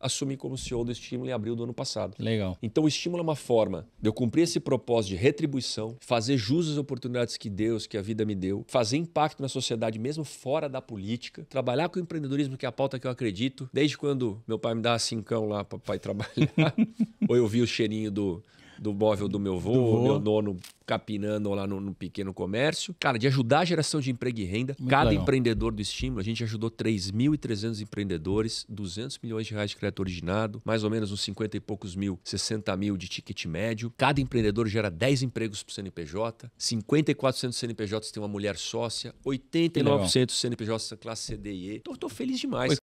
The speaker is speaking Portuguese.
assumi como CEO do Estímulo em abril do ano passado. Legal. Então, o Estímulo é uma forma de eu cumprir esse propósito de retribuição, fazer jus às oportunidades que Deus, que a vida me deu, fazer impacto na sociedade mesmo fora da política, trabalhar com o empreendedorismo, que é a pauta que eu acredito, desde quando meu pai me dava cincão lá para pai trabalhar, ou eu vi o cheirinho do, do móvel do meu vô, do vô. meu nono capinando lá no, no, pequeno comércio. Cara, de ajudar a geração de emprego e renda. Muito Cada legal. empreendedor do estímulo, a gente ajudou 3.300 empreendedores, 200 milhões de reais de crédito originado, mais ou menos uns 50 e poucos mil, 60 mil de ticket médio. Cada empreendedor gera 10 empregos para o CNPJ, 5.400 CNPJs tem uma mulher sócia, 89% CNPJs são classe CDE. Estou tô feliz demais.